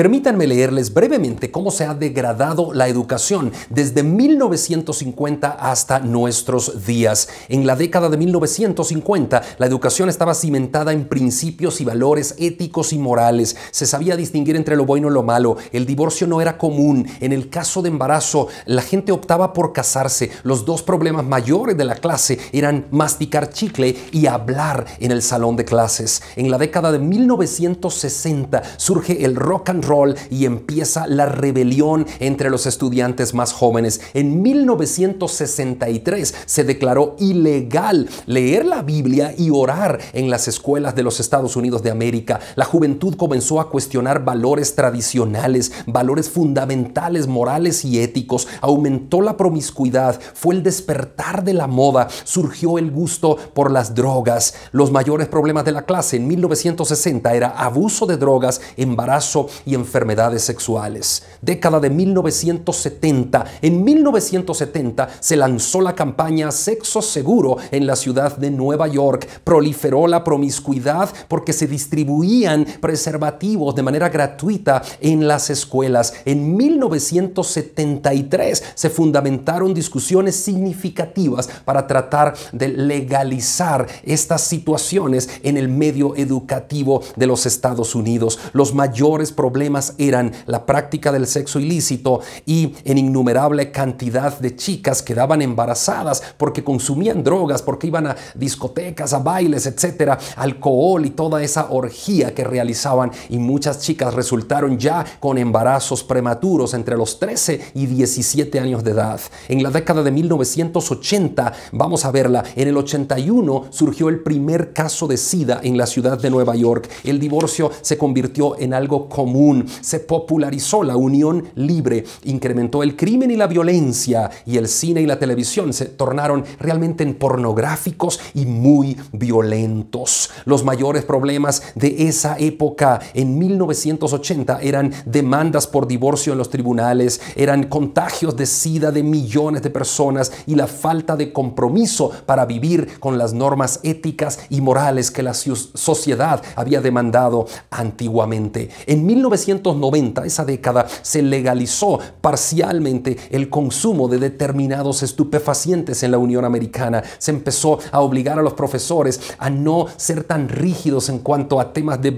Permítanme leerles brevemente cómo se ha degradado la educación desde 1950 hasta nuestros días. En la década de 1950, la educación estaba cimentada en principios y valores éticos y morales. Se sabía distinguir entre lo bueno y lo malo. El divorcio no era común. En el caso de embarazo, la gente optaba por casarse. Los dos problemas mayores de la clase eran masticar chicle y hablar en el salón de clases. En la década de 1960 surge el rock and y empieza la rebelión entre los estudiantes más jóvenes. En 1963 se declaró ilegal leer la Biblia y orar en las escuelas de los Estados Unidos de América. La juventud comenzó a cuestionar valores tradicionales, valores fundamentales, morales y éticos. Aumentó la promiscuidad, fue el despertar de la moda, surgió el gusto por las drogas. Los mayores problemas de la clase en 1960 era abuso de drogas, embarazo enfermedades sexuales. Década de 1970. En 1970 se lanzó la campaña Sexo Seguro en la ciudad de Nueva York. Proliferó la promiscuidad porque se distribuían preservativos de manera gratuita en las escuelas. En 1973 se fundamentaron discusiones significativas para tratar de legalizar estas situaciones en el medio educativo de los Estados Unidos. Los mayores problemas eran la práctica del sexo ilícito y en innumerable cantidad de chicas quedaban embarazadas porque consumían drogas, porque iban a discotecas, a bailes, etcétera, alcohol y toda esa orgía que realizaban y muchas chicas resultaron ya con embarazos prematuros entre los 13 y 17 años de edad. En la década de 1980, vamos a verla, en el 81 surgió el primer caso de SIDA en la ciudad de Nueva York. El divorcio se convirtió en algo común se popularizó la unión libre, incrementó el crimen y la violencia y el cine y la televisión se tornaron realmente en pornográficos y muy violentos. Los mayores problemas de esa época en 1980 eran demandas por divorcio en los tribunales, eran contagios de sida de millones de personas y la falta de compromiso para vivir con las normas éticas y morales que la sociedad había demandado antiguamente. En 19 1990, esa década, se legalizó parcialmente el consumo de determinados estupefacientes en la Unión Americana. Se empezó a obligar a los profesores a no ser tan rígidos en cuanto a temas de,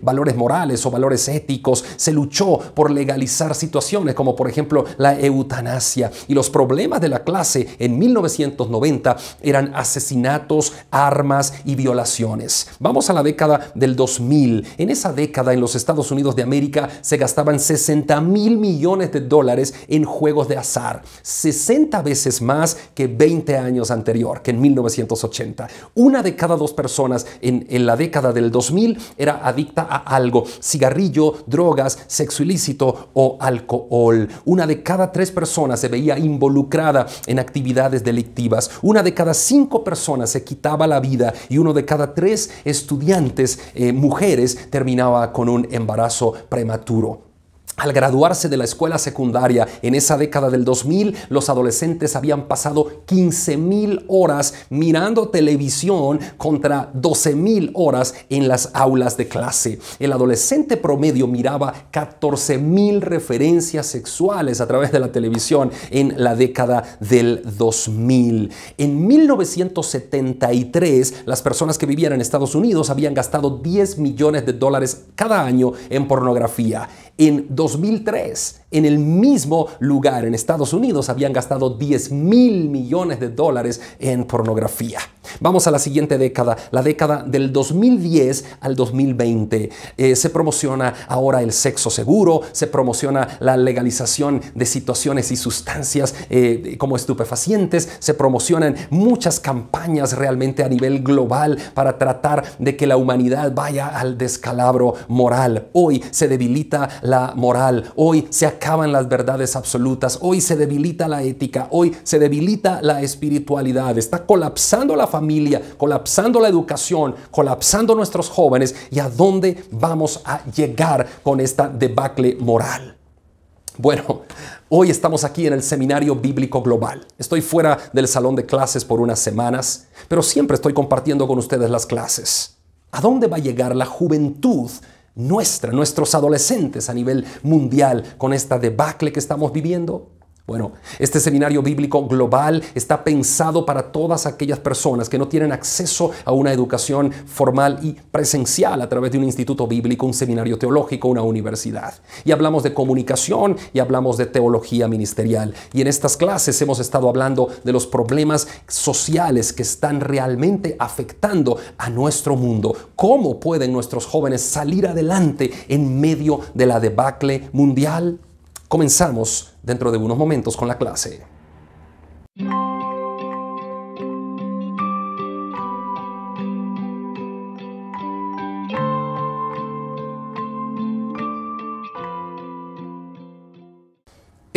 valores morales o valores éticos. Se luchó por legalizar situaciones como por ejemplo la eutanasia. Y los problemas de la clase en 1990 eran asesinatos, armas y violaciones. Vamos a la década del 2000. En esa década en los Estados Unidos de América, se gastaban 60 mil millones de dólares en juegos de azar, 60 veces más que 20 años anterior, que en 1980. Una de cada dos personas en, la década del 2000 era adicta a algo, cigarrillo, drogas, sexo ilícito o alcohol. Una de cada tres personas se veía involucrada en actividades delictivas. Una de cada cinco personas se quitaba la vida y uno de cada tres estudiantes eh, mujeres terminaba con un embarazo prematuro. Al graduarse de la escuela secundaria en esa década del 2000, los adolescentes habían pasado 15.000 horas mirando televisión contra 12.000 horas en las aulas de clase. El adolescente promedio miraba 14.000 referencias sexuales a través de la televisión en la década del 2000. En 1973, las personas que vivían en Estados Unidos habían gastado 10 millones de dólares cada año en pornografía. En 2003. En el mismo lugar, en Estados Unidos, habían gastado 10 mil millones de dólares en pornografía. Vamos a la siguiente década, la década del 2010 al 2020. Eh, se promociona ahora el sexo seguro, se promociona la legalización de situaciones y sustancias eh, como estupefacientes, se promocionan muchas campañas realmente a nivel global para tratar de que la humanidad vaya al descalabro moral. Hoy se debilita la moral, hoy se acaban las verdades absolutas, hoy se debilita la ética, hoy se debilita la espiritualidad, está colapsando la familia, colapsando la educación, colapsando nuestros jóvenes y a dónde vamos a llegar con esta debacle moral. Bueno, hoy estamos aquí en el Seminario Bíblico Global. Estoy fuera del salón de clases por unas semanas, pero siempre estoy compartiendo con ustedes las clases. ¿A dónde va a llegar la juventud nuestra, nuestros adolescentes a nivel mundial con esta debacle que estamos viviendo? Bueno, este seminario bíblico global está pensado para todas aquellas personas que no tienen acceso a una educación formal y presencial a través de un instituto bíblico, un seminario teológico, una universidad. Y hablamos de comunicación y hablamos de teología ministerial. Y en estas clases hemos estado hablando de los problemas sociales que están realmente afectando a nuestro mundo. ¿Cómo pueden nuestros jóvenes salir adelante en medio de la debacle mundial? Comenzamos dentro de unos momentos con la clase.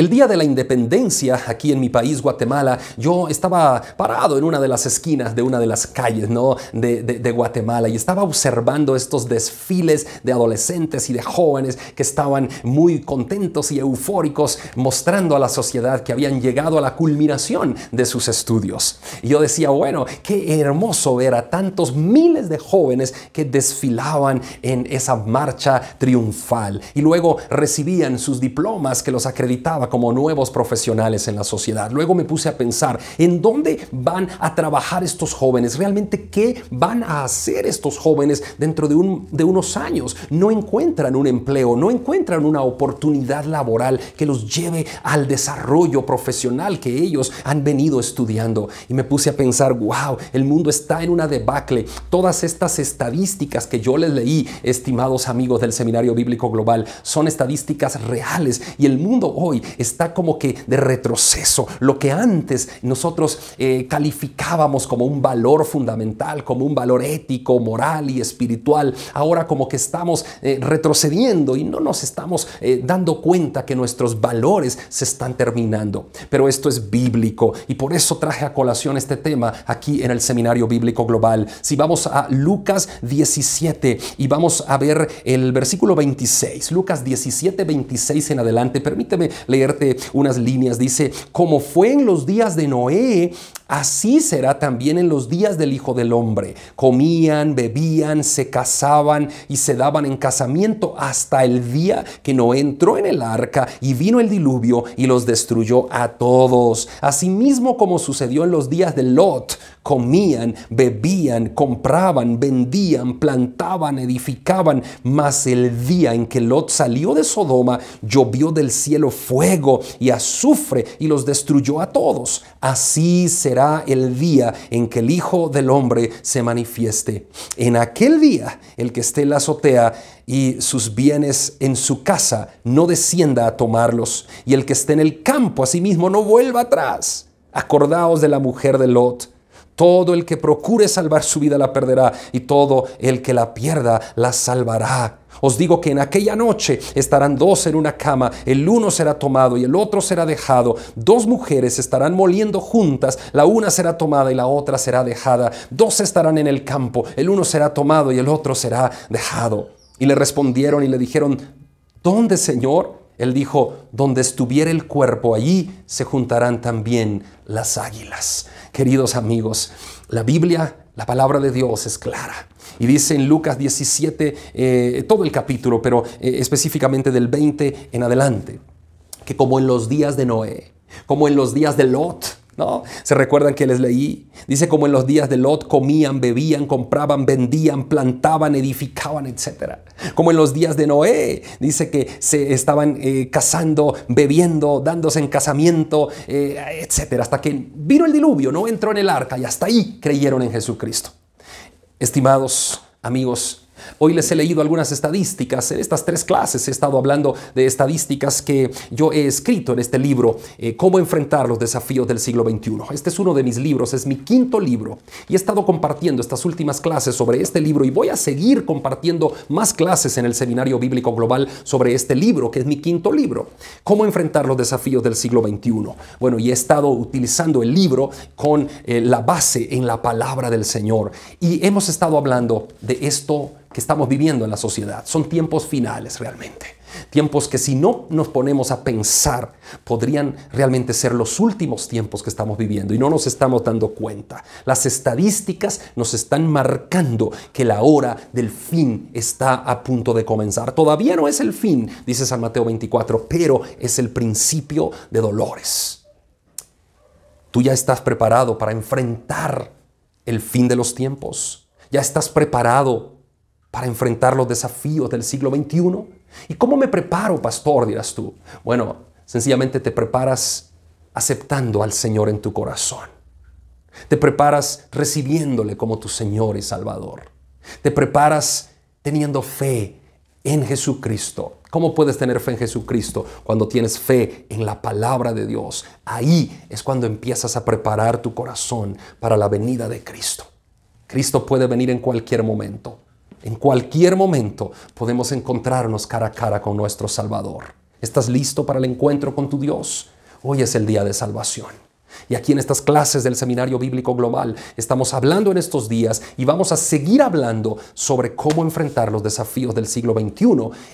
El día de la independencia, aquí en mi país, Guatemala, yo estaba parado en una de las esquinas de una de las calles de, Guatemala y estaba observando estos desfiles de adolescentes y de jóvenes que estaban muy contentos y eufóricos mostrando a la sociedad que habían llegado a la culminación de sus estudios. Y yo decía, bueno, qué hermoso ver a tantos miles de jóvenes que desfilaban en esa marcha triunfal y luego recibían sus diplomas que los acreditaba como nuevos profesionales en la sociedad. Luego me puse a pensar, ¿en dónde van a trabajar estos jóvenes? ¿Realmente qué van a hacer estos jóvenes dentro de, un, de unos años? No encuentran un empleo, no encuentran una oportunidad laboral que los lleve al desarrollo profesional que ellos han venido estudiando. Y me puse a pensar, wow, el mundo está en una debacle. Todas estas estadísticas que yo les leí, estimados amigos del Seminario Bíblico Global, son estadísticas reales y el mundo hoy está como que de retroceso. Lo que antes nosotros eh, calificábamos como un valor fundamental, como un valor ético, moral y espiritual, ahora como que estamos eh, retrocediendo y no nos estamos eh, dando cuenta que nuestros valores se están terminando. Pero esto es bíblico y por eso traje a colación este tema aquí en el Seminario Bíblico Global. Si vamos a Lucas 17 y vamos a ver el versículo 26, Lucas 17, 26 en adelante, permíteme leer unas líneas. Dice, como fue en los días de Noé, Así será también en los días del Hijo del Hombre. Comían, bebían, se casaban y se daban en casamiento hasta el día que no entró en el arca y vino el diluvio y los destruyó a todos. Asimismo como sucedió en los días de Lot, comían, bebían, compraban, vendían, plantaban, edificaban, mas el día en que Lot salió de Sodoma, llovió del cielo fuego y azufre y los destruyó a todos. Así será el día en que el Hijo del Hombre se manifieste. En aquel día, el que esté en la azotea y sus bienes en su casa no descienda a tomarlos, y el que esté en el campo asimismo sí no vuelva atrás. Acordaos de la mujer de Lot todo el que procure salvar su vida la perderá, y todo el que la pierda la salvará. Os digo que en aquella noche estarán dos en una cama, el uno será tomado y el otro será dejado. Dos mujeres estarán moliendo juntas, la una será tomada y la otra será dejada. Dos estarán en el campo, el uno será tomado y el otro será dejado. Y le respondieron y le dijeron, ¿dónde, Señor? Él dijo, donde estuviera el cuerpo, allí se juntarán también las águilas. Queridos amigos, la Biblia, la palabra de Dios es clara. Y dice en Lucas 17, eh, todo el capítulo, pero eh, específicamente del 20 en adelante, que como en los días de Noé, como en los días de Lot, ¿No? ¿Se recuerdan que les leí? Dice como en los días de Lot comían, bebían, compraban, vendían, plantaban, edificaban, etc. Como en los días de Noé, dice que se estaban eh, casando, bebiendo, dándose en casamiento, eh, etcétera, etc. Hasta que vino el diluvio, no entró en el arca y hasta ahí creyeron en Jesucristo. Estimados amigos, Hoy les he leído algunas estadísticas. En estas tres clases he estado hablando de estadísticas que yo he escrito en este libro, eh, Cómo enfrentar los desafíos del siglo XXI. Este es uno de mis libros, es mi quinto libro y he estado compartiendo estas últimas clases sobre este libro y voy a seguir compartiendo más clases en el Seminario Bíblico Global sobre este libro, que es mi quinto libro, Cómo enfrentar los desafíos del siglo XXI. Bueno, y he estado utilizando el libro con eh, la base en la palabra del Señor y hemos estado hablando de esto que estamos viviendo en la sociedad. Son tiempos finales realmente. Tiempos que si no nos ponemos a pensar podrían realmente ser los últimos tiempos que estamos viviendo y no nos estamos dando cuenta. Las estadísticas nos están marcando que la hora del fin está a punto de comenzar. Todavía no es el fin, dice San Mateo 24, pero es el principio de dolores. Tú ya estás preparado para enfrentar el fin de los tiempos. Ya estás preparado para enfrentar los desafíos del siglo XXI? ¿Y cómo me preparo, pastor? dirás tú. Bueno, sencillamente te preparas aceptando al Señor en tu corazón. Te preparas recibiéndole como tu Señor y Salvador. Te preparas teniendo fe en Jesucristo. ¿Cómo puedes tener fe en Jesucristo? Cuando tienes fe en la palabra de Dios. Ahí es cuando empiezas a preparar tu corazón para la venida de Cristo. Cristo puede venir en cualquier momento. En cualquier momento podemos encontrarnos cara a cara con nuestro Salvador. ¿Estás listo para el encuentro con tu Dios? Hoy es el día de salvación. Y aquí en estas clases del Seminario Bíblico Global estamos hablando en estos días y vamos a seguir hablando sobre cómo enfrentar los desafíos del siglo XXI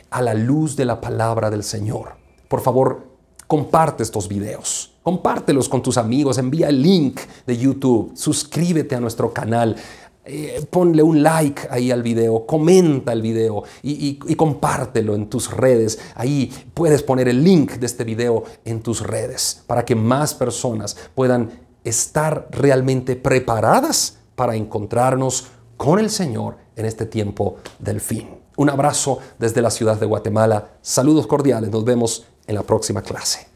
a la luz de la palabra del Señor. Por favor, comparte estos videos, compártelos con tus amigos, envía el link de YouTube, suscríbete a nuestro canal, eh, ponle un like ahí al video, comenta el video y, y, compártelo en tus redes. Ahí puedes poner el link de este video en tus redes para que más personas puedan estar realmente preparadas para encontrarnos con el Señor en este tiempo del fin. Un abrazo desde la ciudad de Guatemala. Saludos cordiales. Nos vemos en la próxima clase.